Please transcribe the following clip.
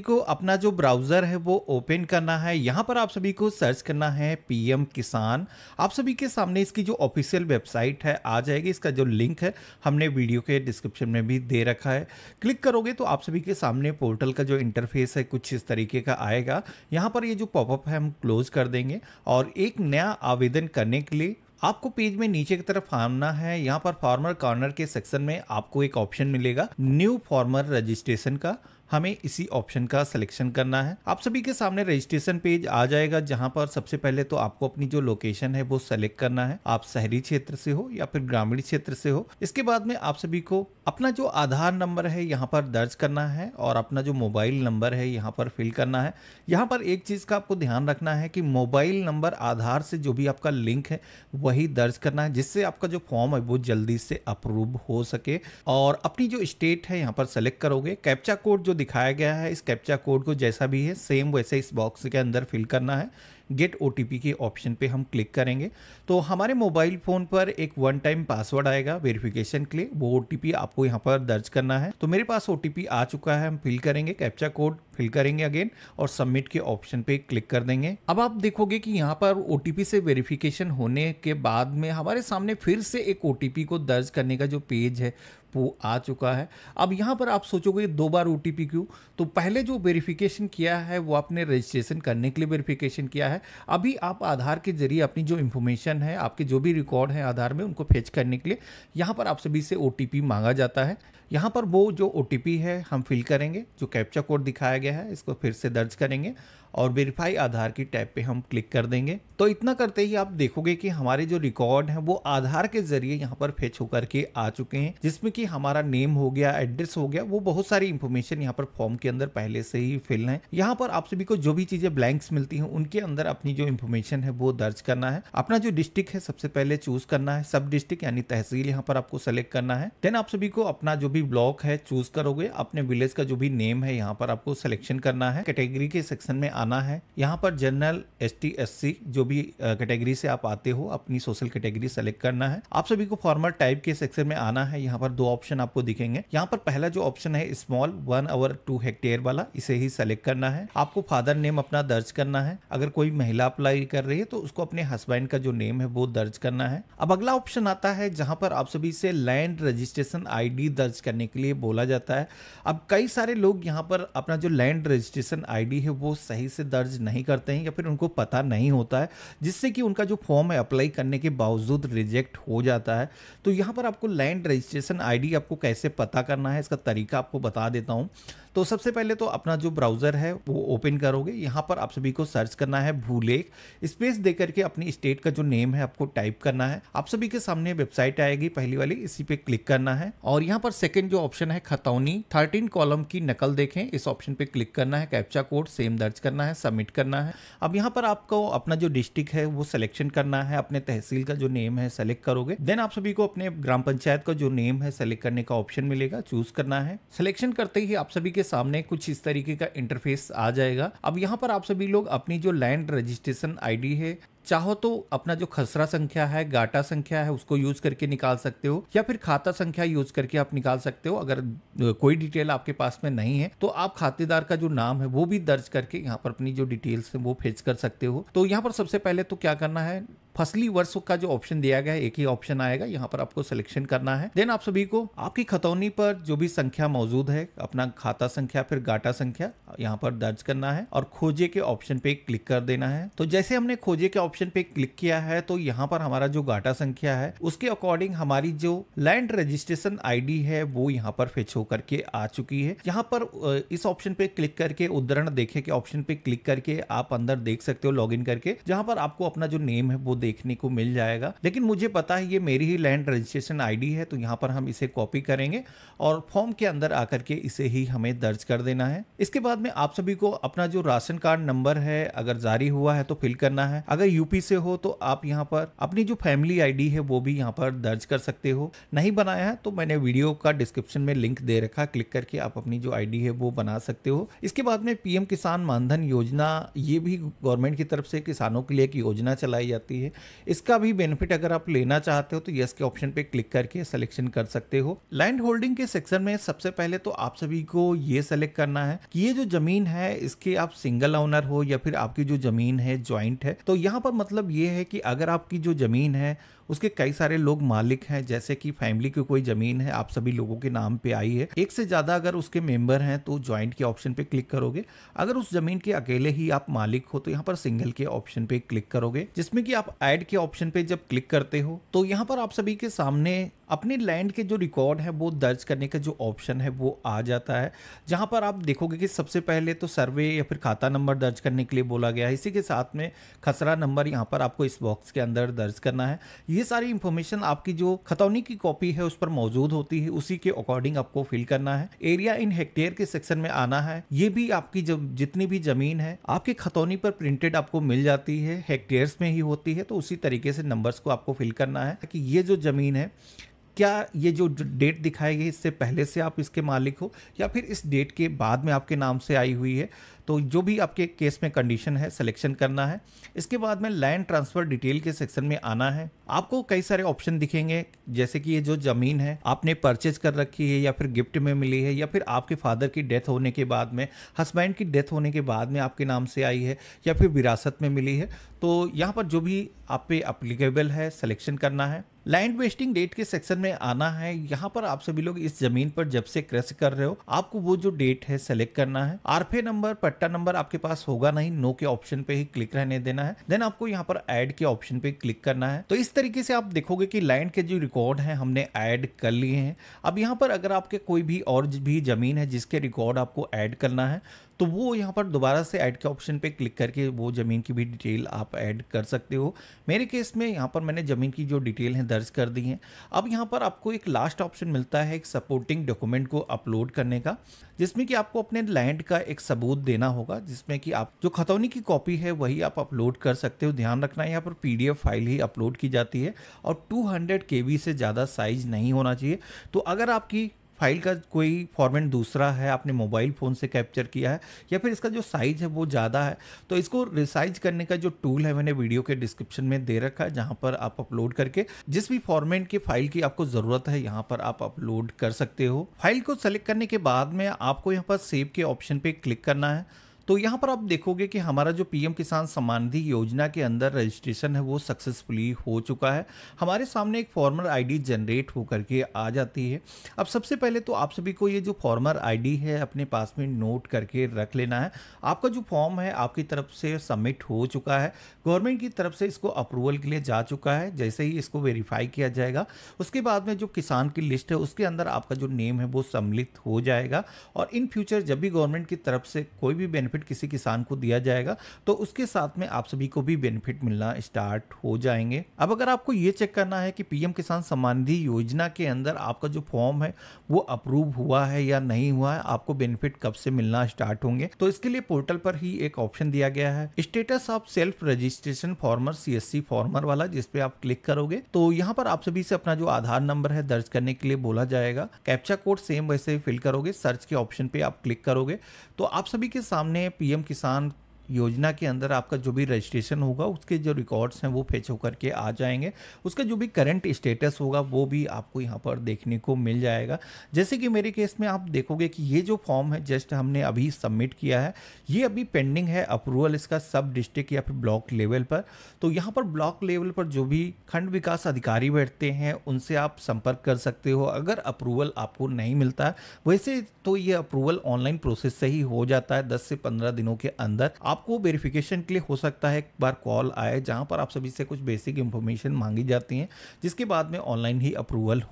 को अपना जो ब्राउज़र है वो ओपन करना है यहाँ पर आप सभी को सर्च करना है पीएम किसान आप सभी के सामने इसकी जो ऑफिशियल वेबसाइट है आ जाएगी इसका जो लिंक है हमने वीडियो के डिस्क्रिप्शन में भी दे रखा है क्लिक करोगे तो आप सभी के सामने पोर्टल का जो इंटरफेस है कुछ इस तरीके का आएगा यहाँ पर ये जो पॉपअप है हम क्लोज कर देंगे और एक नया आवेदन करने के लिए आपको पेज में नीचे की तरफ आना है यहाँ पर फार्मर कॉर्नर के सेक्शन में आपको एक ऑप्शन मिलेगा न्यू फार्मर रजिस्ट्रेशन का हमें इसी ऑप्शन का सिलेक्शन करना है आप सभी के सामने रजिस्ट्रेशन पेज आ जाएगा जहां पर सबसे पहले तो आपको अपनी जो लोकेशन है वो सेलेक्ट करना है आप शहरी क्षेत्र से हो या फिर ग्रामीण क्षेत्र से हो इसके बाद में आप सभी को अपना जो आधार नंबर है यहाँ पर दर्ज करना है और अपना जो मोबाइल नंबर है यहाँ पर फिल करना है यहाँ पर एक चीज़ का आपको ध्यान रखना है कि मोबाइल नंबर आधार से जो भी आपका लिंक है वही दर्ज करना है जिससे आपका जो फॉर्म है वो जल्दी से अप्रूव हो सके और अपनी जो स्टेट है यहाँ पर सेलेक्ट करोगे कैप्चा कोड जो दिखाया गया है इस कैप्चा कोड को जैसा भी है सेम वैसे इस बॉक्स के अंदर फिल करना है गेट ओ के ऑप्शन पे हम क्लिक करेंगे तो हमारे मोबाइल फ़ोन पर एक वन टाइम पासवर्ड आएगा वेरिफिकेशन के लिए वो ओ आपको यहाँ पर दर्ज करना है तो मेरे पास ओ आ चुका है हम फिल करेंगे कैप्चा कोड फिल करेंगे अगेन और सबमिट के ऑप्शन पे क्लिक कर देंगे अब आप देखोगे कि यहाँ पर ओ से वेरिफिकेशन होने के बाद में हमारे सामने फिर से एक ओ को दर्ज करने का जो पेज है वो आ चुका है अब यहाँ पर आप सोचोगे दो बार ओ क्यों तो पहले जो वेरिफिकेशन किया है वो आपने रजिस्ट्रेशन करने के लिए वेरिफिकेशन किया है अभी आप आधार के जरिए अपनी जो इन्फॉर्मेशन है आपके जो भी रिकॉर्ड हैं आधार में उनको फेच करने के लिए यहाँ पर आप सभी से ओ मांगा जाता है यहाँ पर वो जो ओ है हम फिल करेंगे जो कैप्चा कोड दिखाया गया है इसको फिर से दर्ज करेंगे और वेरीफाई आधार की टैब पे हम क्लिक कर देंगे तो इतना करते ही आप देखोगे कि हमारे जो रिकॉर्ड हैं वो आधार के जरिए यहाँ पर फेच होकर के आ चुके हैं जिसमें कि हमारा नेम हो गया एड्रेस हो गया वो बहुत सारी इन्फॉर्मेशन यहाँ पर फॉर्म के अंदर पहले से ही फिल है यहाँ पर आप सभी को जो भी चीजें ब्लैंक्स मिलती है उनके अंदर अपनी जो इन्फॉर्मेशन है वो दर्ज करना है अपना जो डिस्ट्रिक्ट है सबसे पहले चूज करना है सब डिस्ट्रिक्ट यानी तहसील यहाँ पर आपको सेलेक्ट करना है देन आप सभी को अपना जो भी भी ब्लॉक है चूज करोगे अपने विलेज का जो भी नेम है यहाँ पर आपको सिलेक्शन करना है कैटेगरी के सेक्शन में आना है यहाँ पर general S T S C जो भी कैटेगरी से आप आते हो अपनी सोशल कैटेगरी सेलेक्ट करना है आप सभी को फॉर्मल टाइप के सेक्शन में आना है यहाँ पर दो ऑप्शन आपको दिखेंगे यहाँ पर पहला जो ऑप्शन है small one or two hectare वाला इसे ही सेलेक्ट करना है आपको फादर नेम अपना दर्ज करना है अगर कोई महिला अप्लाई कर रही है तो उसको अपने हस्बैंड का जो नेम है वो दर्ज करना है अब अगला ऑप्शन आता है जहाँ पर आप सभी से लैंड रजिस्ट्रेशन आईडी दर्ज कर करने के लिए बोला जाता है अब कई सारे लोग यहाँ पर अपना जो लैंड रजिस्ट्रेशन आईडी है वो सही से दर्ज नहीं करते हैं या फिर उनको पता नहीं होता है जिससे कि उनका जो फॉर्म है अप्लाई करने के बावजूद रिजेक्ट हो जाता है तो यहाँ पर आपको लैंड रजिस्ट्रेशन आईडी आपको कैसे पता करना है इसका तरीका आपको बता देता हूँ तो सबसे पहले तो अपना जो ब्राउज़र है वो ओपन करोगे यहाँ पर आप सभी को सर्च करना है भूलेख स्पेस दे करके अपनी स्टेट का जो नेम है आपको टाइप करना है आप सभी के सामने वेबसाइट आएगी पहली वाली इसी पे क्लिक करना है और यहाँ पर सेकेंड जो ऑप्शन है खतौनी थर्टीन कॉलम की नकल देखें इस ऑप्शन पे क्लिक करना है कैप्चा कोड सेम दर्ज करना है सबमिट करना है अब यहाँ पर आपको अपना जो डिस्ट्रिक्ट है वो सिलेक्शन करना है अपने तहसील का जो नेम है सेलेक्ट करोगे देन आप सभी को अपने ग्राम पंचायत का जो नेम है सेलेक्ट करने का ऑप्शन मिलेगा चूज करना है सिलेक्शन करते ही आप सभी के आपके सामने कुछ इस तरीके का इंटरफेस आ जाएगा अब यहाँ पर आप सभी लोग अपनी जो लैंड रजिस्ट्रेशन आईडी है चाहो तो अपना जो खसरा संख्या है गाटा संख्या है उसको यूज करके निकाल सकते हो या फिर खाता संख्या यूज करके आप निकाल सकते हो अगर कोई डिटेल आपके पास में नहीं है तो आप खातेदार का जो नाम है वो भी दर्ज करके यहाँ पर अपनी जो डिटेल्स है वो फेज कर सकते हो तो यहाँ पर सबसे पहले तो क्या करना है फसली वर्ष का जो ऑप्शन दिया गया है एक ही ऑप्शन आएगा यहाँ पर आपको सिलेक्शन करना है देन आप सभी को आपकी खतौनी पर जो भी संख्या मौजूद है अपना खाता संख्या फिर गाटा संख्या यहाँ पर दर्ज करना है और खोजे के ऑप्शन पे क्लिक कर देना है तो जैसे हमने खोजे के ऑप्शन पे क्लिक किया है तो यहाँ पर हमारा जो गाटा संख्या है उसके अकॉर्डिंग हमारी जो लैंड रजिस्ट्रेशन आई है वो यहाँ पर फेच होकर के आ चुकी है यहाँ पर इस ऑप्शन पे क्लिक करके उदाहरण देखे के ऑप्शन पे क्लिक करके आप अंदर देख सकते हो लॉग करके जहाँ पर आपको अपना जो नेम है वो देखने को मिल जाएगा लेकिन मुझे पता है ये मेरी ही लैंड रजिस्ट्रेशन आईडी है तो यहाँ पर हम इसे कॉपी करेंगे और फॉर्म के अंदर आकर के इसे ही हमें दर्ज कर देना है इसके बाद में आप सभी को अपना जो राशन कार्ड नंबर है अगर जारी हुआ है तो फिल करना है अगर यूपी से हो तो आप यहाँ पर अपनी जो फैमिली आई है वो भी यहाँ पर दर्ज कर सकते हो नहीं बनाया है तो मैंने वीडियो का डिस्क्रिप्शन में लिंक दे रखा क्लिक करके आप अपनी जो आई है वो बना सकते हो इसके बाद में पीएम किसान मानधन योजना ये भी गवर्नमेंट की तरफ से किसानों के लिए एक योजना चलाई जाती है इसका भी बेनिफिट अगर आप लेना चाहते हो तो यस के ऑप्शन पे क्लिक करके सिलेक्शन कर सकते हो लैंड होल्डिंग के सेक्शन में सबसे पहले तो आप सभी को ये सेलेक्ट करना है कि ये जो जमीन है इसके आप सिंगल ओनर हो या फिर आपकी जो जमीन है ज्वाइंट है तो यहाँ पर मतलब ये है कि अगर आपकी जो जमीन है उसके कई सारे लोग मालिक हैं जैसे कि फैमिली की कोई ज़मीन है आप सभी लोगों के नाम पे आई है एक से ज़्यादा अगर उसके मेंबर हैं तो ज्वाइंट के ऑप्शन पे क्लिक करोगे अगर उस ज़मीन के अकेले ही आप मालिक हो तो यहाँ पर सिंगल के ऑप्शन पे क्लिक करोगे जिसमें कि आप ऐड के ऑप्शन पे जब क्लिक करते हो तो यहाँ पर आप सभी के सामने अपने लैंड के जो रिकॉर्ड है वो दर्ज करने का जो ऑप्शन है वो आ जाता है जहाँ पर आप देखोगे कि सबसे पहले तो सर्वे या फिर खाता नंबर दर्ज करने के लिए बोला गया है इसी के साथ में खसरा नंबर यहाँ पर आपको इस बॉक्स के अंदर दर्ज करना है ये सारी इंफॉर्मेशन आपकी जो खतौनी की कॉपी है उस पर मौजूद होती है उसी के अकॉर्डिंग आपको फिल करना है एरिया इन हेक्टेयर के सेक्शन में आना है ये भी आपकी जब जितनी भी जमीन है आपके खतौनी पर प्रिंटेड आपको मिल जाती है हेक्टेयर्स में ही होती है तो उसी तरीके से नंबर्स को आपको फिल करना है कि ये जो जमीन है क्या ये जो डेट दिखाई गई इससे पहले से आप इसके मालिक हो या फिर इस डेट के बाद में आपके नाम से आई हुई है तो जो भी आपके केस में कंडीशन है सिलेक्शन करना है इसके बाद में लैंड ट्रांसफ़र डिटेल के सेक्शन में आना है आपको कई सारे ऑप्शन दिखेंगे जैसे कि ये जो ज़मीन है आपने परचेज कर रखी है या फिर गिफ्ट में मिली है या फिर आपके फादर की डेथ होने के बाद में हस्बैंड की डेथ होने के बाद में आपके नाम से आई है या फिर विरासत में मिली है तो यहाँ पर जो भी आप पे अप्लीकेबल है सिलेक्शन करना है लैंड वेस्टिंग डेट के सेक्शन में आना है यहाँ पर आप सभी लोग इस जमीन पर जब से क्रस कर रहे हो आपको वो जो डेट है सेलेक्ट करना है आरफे नंबर पट्टा नंबर आपके पास होगा नहीं नो के ऑप्शन पे ही क्लिक रहने देना है देन आपको यहाँ पर एड के ऑप्शन पे क्लिक करना है तो इस तरीके से आप देखोगे की लैंड के जो रिकॉर्ड है हमने एड कर लिए हैं अब यहाँ पर अगर आपके कोई भी और भी जमीन है जिसके रिकॉर्ड आपको एड करना है तो वो यहाँ पर दोबारा से ऐड के ऑप्शन पे क्लिक करके वो ज़मीन की भी डिटेल आप ऐड कर सकते हो मेरे केस में यहाँ पर मैंने ज़मीन की जो डिटेल हैं दर्ज कर दी हैं अब यहाँ पर आपको एक लास्ट ऑप्शन मिलता है एक सपोर्टिंग डॉक्यूमेंट को अपलोड करने का जिसमें कि आपको अपने लैंड का एक सबूत देना होगा जिसमें कि आप जो खतौनी की कॉपी है वही आप अपलोड कर सकते हो ध्यान रखना यहाँ पर पी फाइल ही अपलोड की जाती है और टू हंड्रेड से ज़्यादा साइज नहीं होना चाहिए तो अगर आपकी फाइल का कोई फॉर्मेट दूसरा है आपने मोबाइल फ़ोन से कैप्चर किया है या फिर इसका जो साइज़ है वो ज़्यादा है तो इसको रिसाइज करने का जो टूल है मैंने वीडियो के डिस्क्रिप्शन में दे रखा है जहाँ पर आप अपलोड करके जिस भी फॉर्मेट की फाइल की आपको ज़रूरत है यहाँ पर आप अपलोड कर सकते हो फाइल को सेलेक्ट करने के बाद में आपको यहाँ पर सेव के ऑप्शन पर क्लिक करना है तो यहाँ पर आप देखोगे कि हमारा जो पीएम किसान सम्मान निधि योजना के अंदर रजिस्ट्रेशन है वो सक्सेसफुली हो चुका है हमारे सामने एक फॉर्मर आईडी जनरेट होकर के आ जाती है अब सबसे पहले तो आप सभी को ये जो फॉर्मर आईडी है अपने पास में नोट करके रख लेना है आपका जो फॉर्म है आपकी तरफ से सबमिट हो चुका है गवर्नमेंट की तरफ से इसको अप्रूवल के लिए जा चुका है जैसे ही इसको वेरीफाई किया जाएगा उसके बाद में जो किसान की लिस्ट है उसके अंदर आपका जो नेम है वो सम्मिलित हो जाएगा और इन फ्यूचर जब भी गवर्नमेंट की तरफ से कोई भी बेनिफिट बेनिफिट किसी किसान को दिया जाएगा तो उसके साथ में आप सभी को भी बेनिफिट मिलना स्टार्ट हो जाएंगे अब अगर आपको ये चेक करना है कि पीएम किसान सम्मान निधि योजना के अंदर आपका जो फॉर्म है वो अप्रूव हुआ है या नहीं हुआ है आपको बेनिफिट कब से मिलना स्टार्ट होंगे तो इसके लिए पोर्टल पर ही एक ऑप्शन दिया गया है status of self registration farmer CSC farmer वाला जिसपे आप क्लिक करोगे तो यहाँ पर आप सभी से अपना जो आधार नंबर है दर्ज करने के लिए बोला जाएगा कैप्चा कोड सेम वैसे फिल करोगे सर्च के ऑप्शन पे आप क्लिक करोगे तो आप सभी के सामने पीएम किसान योजना के अंदर आपका जो भी रजिस्ट्रेशन होगा उसके जो रिकॉर्ड्स हैं वो फेच होकर के आ जाएंगे उसका जो भी करंट स्टेटस होगा वो भी आपको यहाँ पर देखने को मिल जाएगा जैसे कि मेरे केस में आप देखोगे कि ये जो फॉर्म है जस्ट हमने अभी सबमिट किया है ये अभी पेंडिंग है अप्रूवल इसका सब डिस्ट्रिक्ट या फिर ब्लॉक लेवल पर तो यहाँ पर ब्लॉक लेवल पर जो भी खंड विकास अधिकारी बैठते हैं उनसे आप संपर्क कर सकते हो अगर अप्रूवल आपको नहीं मिलता है वैसे तो ये अप्रूवल ऑनलाइन प्रोसेस से ही हो जाता है दस से पंद्रह दिनों के अंदर आप आपको वेरिफिकेशन के लिए हो सकता है एक बार कॉल आए जहाँ पर आप सभी से कुछ बेसिक इन्फॉर्मेशन मांगी जाती हैं जिसके बाद में ऑनलाइन ही अप्रूवल हो